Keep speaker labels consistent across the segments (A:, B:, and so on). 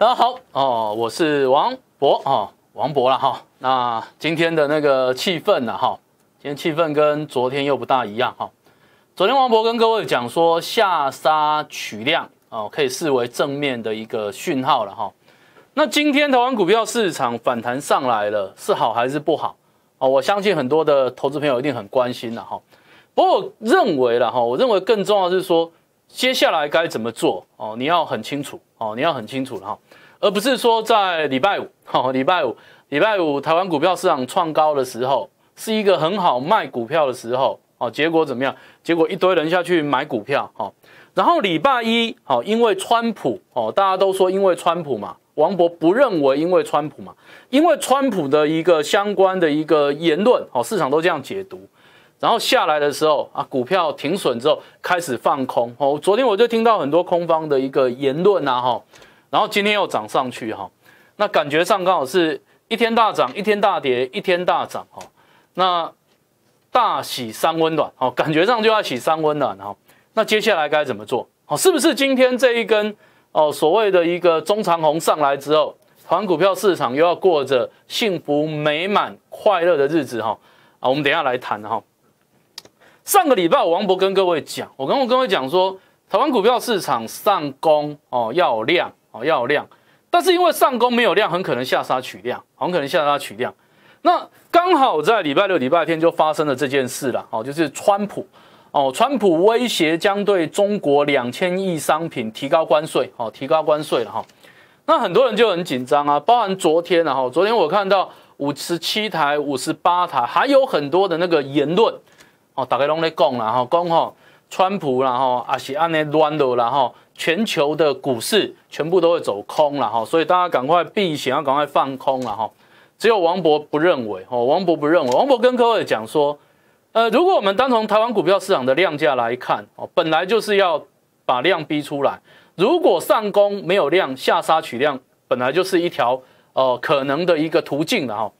A: 大家好哦，我是王博哦，王博了哈。那今天的那个气氛呢哈，今天气氛跟昨天又不大一样哈。昨天王博跟各位讲说下杀取量哦，可以视为正面的一个讯号了哈。那今天台湾股票市场反弹上来了，是好还是不好哦，我相信很多的投资朋友一定很关心了哈。不过认为了哈，我认为更重要是说。接下来该怎么做哦？你要很清楚哦，你要很清楚了哈，而不是说在礼拜五哈，礼拜五礼拜五台湾股票市场创高的时候是一个很好卖股票的时候哦，结果怎么样？结果一堆人下去买股票哈，然后礼拜一好，因为川普哦，大家都说因为川普嘛，王博不认为因为川普嘛，因为川普的一个相关的一个言论哦，市场都这样解读。然后下来的时候啊，股票停损之后开始放空哦。昨天我就听到很多空方的一个言论呐哈，然后今天又涨上去哈，那感觉上刚好是一天大涨，一天大跌，一天大涨哈。那大喜三温暖哦，感觉上就要喜三温暖哈。那接下来该怎么做哦？是不是今天这一根哦所谓的一个中长红上来之后，台股票市场又要过着幸福美满、快乐的日子哈？啊，我们等下来谈哈。上个礼拜，王博跟各位讲，我跟我各位讲说，台湾股票市场上攻哦要有量哦要有量，但是因为上攻没有量，很可能下杀取量，很可能下杀取量。那刚好在礼拜六、礼拜天就发生了这件事了哦，就是川普哦，川普威胁将对中国两千亿商品提高关税哦，提高关税了哈。那很多人就很紧张啊，包含昨天啊、后昨天我看到五十七台、五十八台，还有很多的那个言论。大家拢在讲啦吼，讲吼川普然后也是安尼乱了然后全球的股市全部都会走空了吼，所以大家赶快避险，要赶快放空了吼。只有王博不认为哦，王博不认为，王博跟各位讲说，呃，如果我们单从台湾股票市场的量价来看，哦，本来就是要把量逼出来。如果上攻没有量，下杀取量本来就是一条哦可能的一个途径的哈。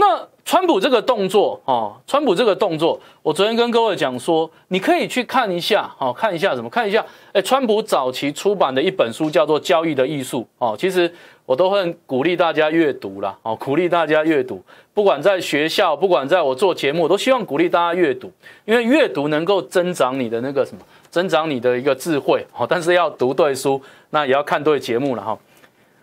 A: 那川普这个动作啊，川普这个动作，我昨天跟各位讲说，你可以去看一下，哦，看一下什么看一下。哎，川普早期出版的一本书叫做《交易的艺术》哦，其实我都很鼓励大家阅读啦，哦，鼓励大家阅读，不管在学校，不管在我做节目，我都希望鼓励大家阅读，因为阅读能够增长你的那个什么，增长你的一个智慧哦。但是要读对书，那也要看对节目了哈。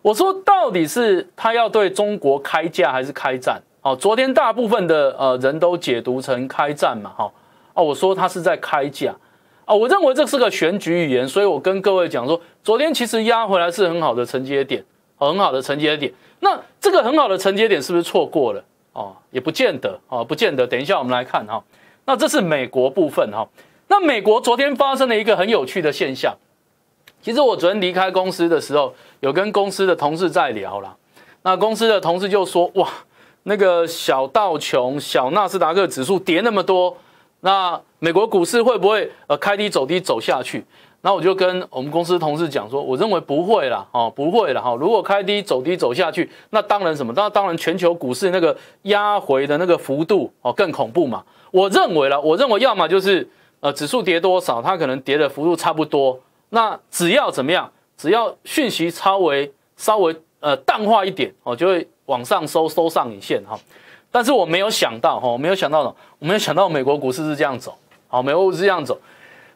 A: 我说，到底是他要对中国开价，还是开战？哦，昨天大部分的呃人都解读成开战嘛，哈，啊，我说他是在开价，啊，我认为这是个选举语言，所以我跟各位讲说，昨天其实压回来是很好的承接点，很好的承接点。那这个很好的承接点是不是错过了？哦，也不见得，哦，不见得。等一下我们来看哈，那这是美国部分哈，那美国昨天发生了一个很有趣的现象。其实我昨天离开公司的时候，有跟公司的同事在聊啦，那公司的同事就说，哇。那个小道琼小纳斯达克指数跌那么多，那美国股市会不会呃开低走低走下去？那我就跟我们公司同事讲说，我认为不会啦，哦，不会了哈。如果开低走低走下去，那当然什么？那当然全球股市那个压回的那个幅度哦更恐怖嘛。我认为了，我认为要么就是呃指数跌多少，它可能跌的幅度差不多。那只要怎么样？只要讯息稍微稍微。呃，淡化一点哦，就会往上收收上影线哈。但是我没有想到哈，没有想到呢，我没有想到美国股市是这样走。好，美国股市这样走，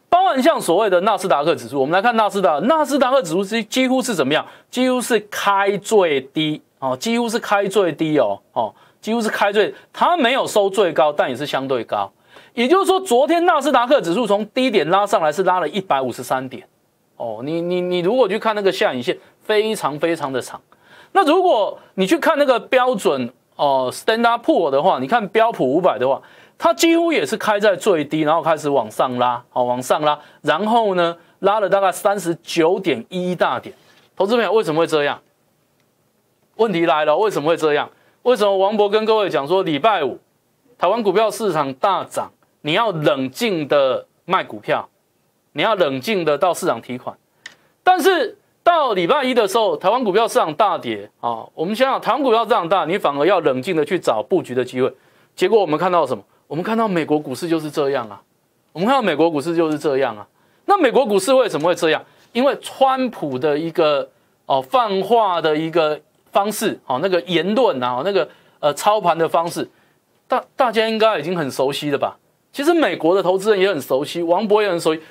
A: 包含像所谓的纳斯达克指数，我们来看纳斯达纳斯达克指数是几乎是怎么样？几乎是开最低哦，几乎是开最低哦哦，几乎是开最，它没有收最高，但也是相对高。也就是说，昨天纳斯达克指数从低点拉上来是拉了一百五十三点哦。你你你如果去看那个下影线，非常非常的长。那如果你去看那个标准哦，Standard Poor 的话，你看标普五百的话，它几乎也是开在最低，然后开始往上拉，好往上拉，然后呢拉了大概三十九点一大点。投资朋友为什么会这样？问题来了，为什么会这样？为什么王博跟各位讲说礼拜五台湾股票市场大涨，你要冷静的卖股票，你要冷静的到市场提款，但是。到礼拜一的时候，台湾股票市场大跌啊！我们想想，台湾股票市场大，你反而要冷静的去找布局的机会。结果我们看到什么？我们看到美国股市就是这样啊！我们看到美国股市就是这样啊！那美国股市为什么会这样？因为川普的一个哦泛化的一个方式，哦那个言论啊，那个呃操盘的方式，大大家应该已经很熟悉了吧？其实美国的投资人也很熟悉，王博也很熟悉，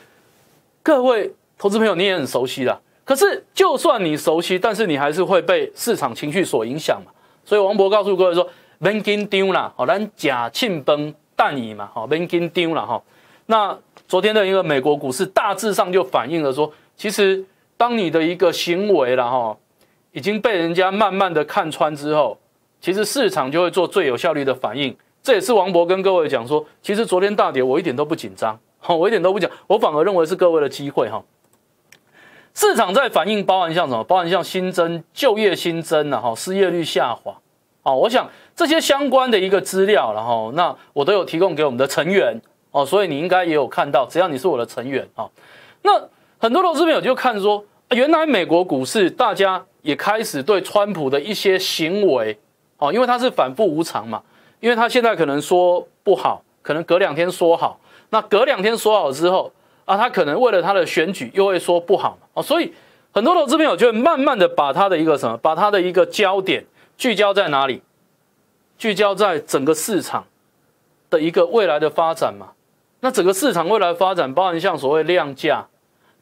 A: 各位投资朋友你也很熟悉了。可是，就算你熟悉，但是你还是会被市场情绪所影响嘛。所以，王博告诉各位说 b a n k n 丢啦，好，咱假庆崩但已嘛，好 b a n k n 丢啦哈。那昨天的一个美国股市，大致上就反映了说，其实当你的一个行为了哈，已经被人家慢慢的看穿之后，其实市场就会做最有效率的反应。这也是王博跟各位讲说，其实昨天大跌，我一点都不紧张，好，我一点都不讲，我反而认为是各位的机会哈。”市场在反映包含像什么？包含像新增就业新增了哈，失业率下滑，啊，我想这些相关的一个资料，然后那我都有提供给我们的成员哦，所以你应该也有看到，只要你是我的成员啊，那很多投资朋友就看说，原来美国股市大家也开始对川普的一些行为，哦，因为他是反复无常嘛，因为他现在可能说不好，可能隔两天说好，那隔两天说好之后。啊，他可能为了他的选举，又会说不好啊，所以很多投资朋友就会慢慢的把他的一个什么，把他的一个焦点聚焦在哪里？聚焦在整个市场的一个未来的发展嘛？那整个市场未来发展，包含像所谓量价，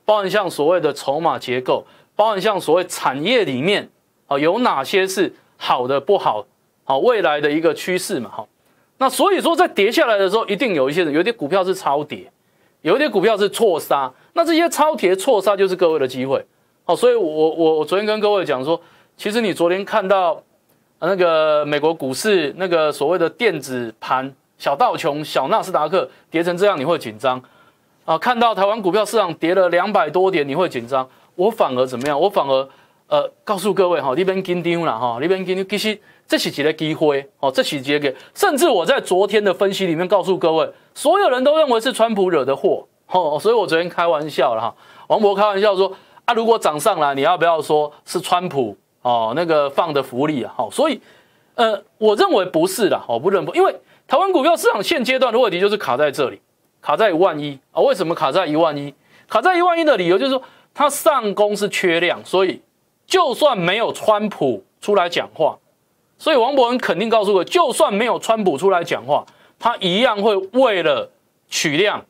A: 包含像所谓的筹码结构，包含像所谓产业里面啊有哪些是好的不好？好未来的一个趋势嘛？好，那所以说在跌下来的时候，一定有一些人，有些股票是超跌。有一些股票是错杀，那这些超跌错杀就是各位的机会，好，所以我我我昨天跟各位讲说，其实你昨天看到，那个美国股市那个所谓的电子盘小道琼小纳斯达克跌成这样，你会紧张啊？看到台湾股票市场跌了两百多点，你会紧张？我反而怎么样？我反而呃告诉各位哈，这边金牛了哈，这边金牛，其实这是一个机会，哦，这是一个，甚至我在昨天的分析里面告诉各位。所有人都认为是川普惹的祸，吼，所以我昨天开玩笑了哈，王博开玩笑说啊，如果涨上来，你要不要说是川普哦那个放的福利啊，好，所以，呃，我认为不是的，我不认为，因为台湾股票市场现阶段的问题就是卡在这里，卡在一万一啊，为什么卡在一万一？卡在一万一的理由就是说它上攻是缺量，所以就算没有川普出来讲话，所以王博文肯定告诉我，就算没有川普出来讲话。它一样会为了取量，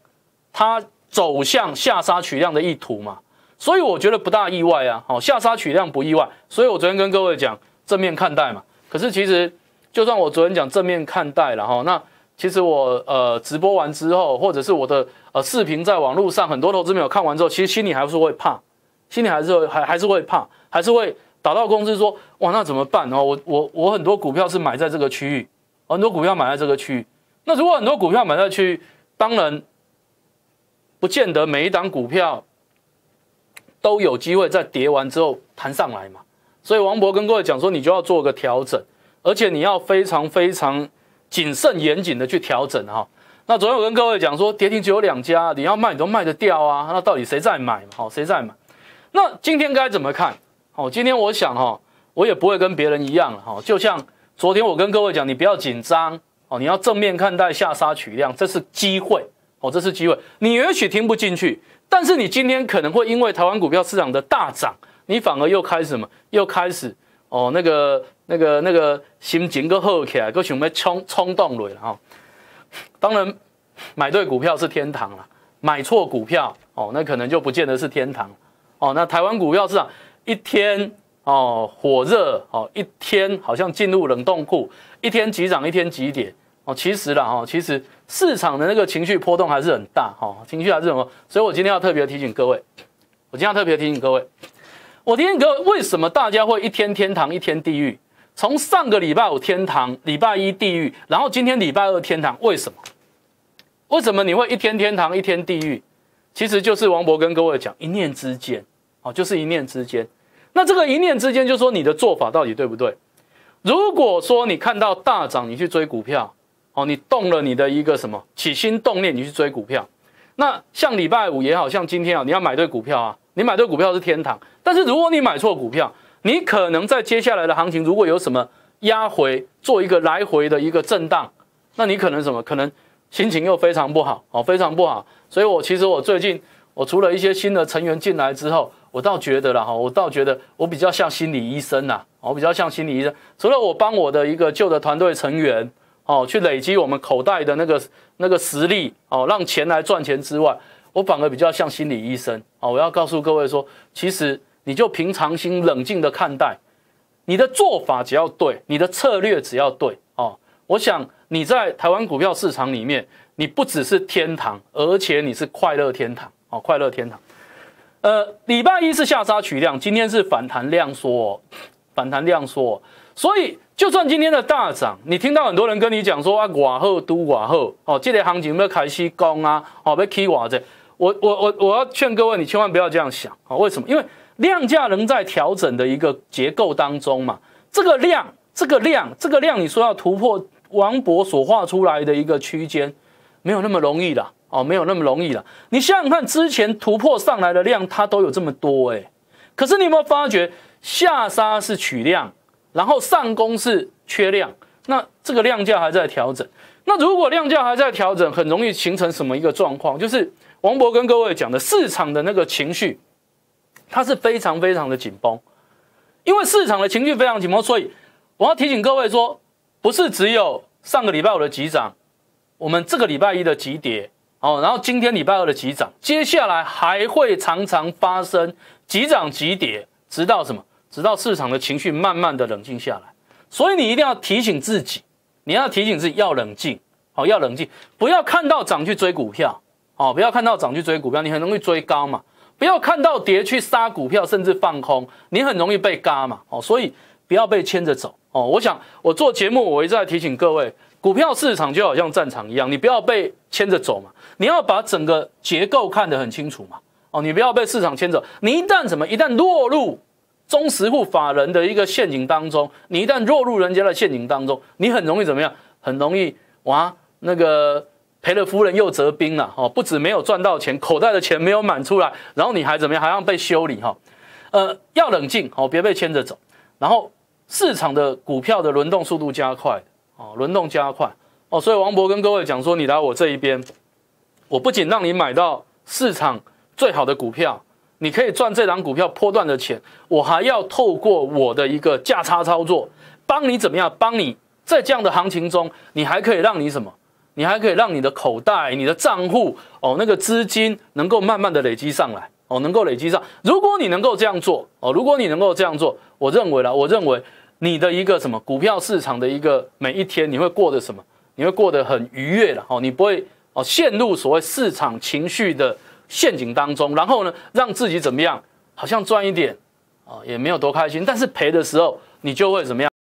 A: 它走向下杀取量的意图嘛，所以我觉得不大意外啊。好，下杀取量不意外，所以我昨天跟各位讲正面看待嘛。可是其实就算我昨天讲正面看待了哈，那其实我呃直播完之后，或者是我的呃视频在网络上很多投资朋友看完之后，其实心里还是会怕，心里还是会还还是会怕，还是会打到公司说哇那怎么办哦？我我我很多股票是买在这个区域，很多股票买在这个区域。那如果很多股票买下去，当然不见得每一档股票都有机会在跌完之后弹上来嘛。所以王博跟各位讲说，你就要做个调整，而且你要非常非常谨慎严谨的去调整哈。那昨天我跟各位讲说，跌停只有两家，你要卖你都卖得掉啊。那到底谁在买？好，谁在买？那今天该怎么看？好，今天我想哈，我也不会跟别人一样了哈。就像昨天我跟各位讲，你不要紧张。哦，你要正面看待下杀取量，这是机会哦，这是机会。你也许听不进去，但是你今天可能会因为台湾股票市场的大涨，你反而又开始什么？又开始哦，那个、那个、那个心情个好起来，个想咩冲冲动了哈。当然，买对股票是天堂了，买错股票哦，那可能就不见得是天堂哦。那台湾股票市场一天哦火热哦，一天好像进入冷冻库，一天急涨，一天急跌。其实啦，哈，其实市场的那个情绪波动还是很大，哈，情绪还是什么？所以我今天要特别提醒各位，我今天要特别提醒各位，我提醒各位，为什么大家会一天天堂一天地狱？从上个礼拜五天堂，礼拜一地狱，然后今天礼拜二天堂，为什么？为什么你会一天天堂一天地狱？其实就是王博跟各位讲，一念之间，哦，就是一念之间。那这个一念之间，就说你的做法到底对不对？如果说你看到大涨，你去追股票。哦，你动了你的一个什么起心动念，你去追股票。那像礼拜五也好，像今天啊，你要买对股票啊，你买对股票是天堂。但是如果你买错股票，你可能在接下来的行情如果有什么压回，做一个来回的一个震荡，那你可能什么可能心情又非常不好，哦，非常不好。所以我其实我最近我除了一些新的成员进来之后，我倒觉得了哈，我倒觉得我比较像心理医生呐，我比较像心理医生。除了我帮我的一个旧的团队成员。哦，去累积我们口袋的那个那个实力哦，让钱来赚钱之外，我反而比较像心理医生哦。我要告诉各位说，其实你就平常心冷静的看待，你的做法只要对，你的策略只要对哦。我想你在台湾股票市场里面，你不只是天堂，而且你是快乐天堂哦，快乐天堂。呃，礼拜一是下杀取量，今天是反弹量缩，反弹量缩。所以，就算今天的大涨，你听到很多人跟你讲说啊，瓦好都瓦好，哦，这台行情有没有开始攻啊？哦，被起瓦这，我我我我要劝各位，你千万不要这样想啊！为什么？因为量价仍在调整的一个结构当中嘛。这个量，这个量，这个量，你说要突破王博所画出来的一个区间，没有那么容易的哦，没有那么容易的。你想想看，之前突破上来的量，它都有这么多哎，可是你有没有发觉，下杀是取量？然后上攻是缺量，那这个量价还在调整。那如果量价还在调整，很容易形成什么一个状况？就是王博跟各位讲的，市场的那个情绪，它是非常非常的紧绷。因为市场的情绪非常紧绷，所以我要提醒各位说，不是只有上个礼拜五的急涨，我们这个礼拜一的急跌，哦，然后今天礼拜二的急涨，接下来还会常常发生急涨急跌，直到什么？直到市场的情绪慢慢的冷静下来，所以你一定要提醒自己，你要提醒自己要冷静，好，要冷静，不要看到涨去追股票，哦，不要看到涨去追股票，你很容易追高嘛。不要看到跌去杀股票，甚至放空，你很容易被嘎嘛。哦，所以不要被牵着走，哦，我想我做节目，我一直在提醒各位，股票市场就好像战场一样，你不要被牵着走嘛，你要把整个结构看得很清楚嘛，哦，你不要被市场牵着，你一旦什么，一旦落入。忠实户法人的一个陷阱当中，你一旦落入人家的陷阱当中，你很容易怎么样？很容易哇，那个赔了夫人又折兵了哦，不止没有赚到钱，口袋的钱没有满出来，然后你还怎么样？还要被修理哈，呃，要冷静哦，别被牵着走。然后市场的股票的轮动速度加快哦，轮动加快哦，所以王博跟各位讲说，你来我这一边，我不仅让你买到市场最好的股票。你可以赚这档股票波段的钱，我还要透过我的一个价差操作，帮你怎么样？帮你在这样的行情中，你还可以让你什么？你还可以让你的口袋、你的账户哦，那个资金能够慢慢的累积上来哦，能够累积上。如果你能够这样做哦，如果你能够这样做，我认为了，我认为你的一个什么股票市场的一个每一天，你会过得什么？你会过得很愉悦的哦，你不会哦陷入所谓市场情绪的。陷阱当中，然后呢，让自己怎么样？好像赚一点，啊，也没有多开心。但是赔的时候，你就会怎么样？